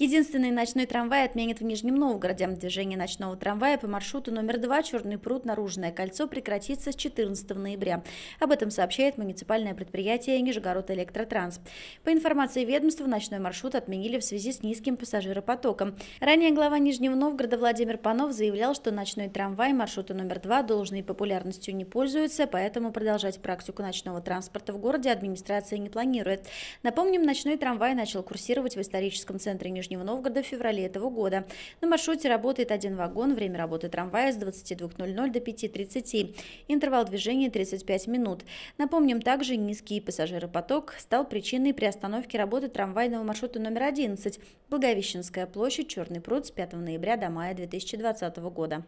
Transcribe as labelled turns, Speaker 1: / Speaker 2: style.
Speaker 1: Единственный ночной трамвай отменят в Нижнем Новгороде. Движение ночного трамвая по маршруту номер 2 Черный пруд Наружное кольцо прекратится с 14 ноября. Об этом сообщает муниципальное предприятие Нижегород Электротранс. По информации ведомства, ночной маршрут отменили в связи с низким пассажиропотоком. Ранее глава Нижнего Новгорода Владимир Панов заявлял, что ночной трамвай маршрута номер 2 должной популярностью не пользуется, поэтому продолжать практику ночного транспорта в городе администрация не планирует. Напомним, ночной трамвай начал курсировать в историческом центре Нижнего Нижнего Новгорода в феврале этого года. На маршруте работает один вагон, время работы трамвая с 22.00 до 5.30, интервал движения 35 минут. Напомним, также низкий пассажиропоток стал причиной приостановки работы трамвайного маршрута номер 11 Благовещенская площадь, Черный пруд с 5 ноября до мая 2020 года.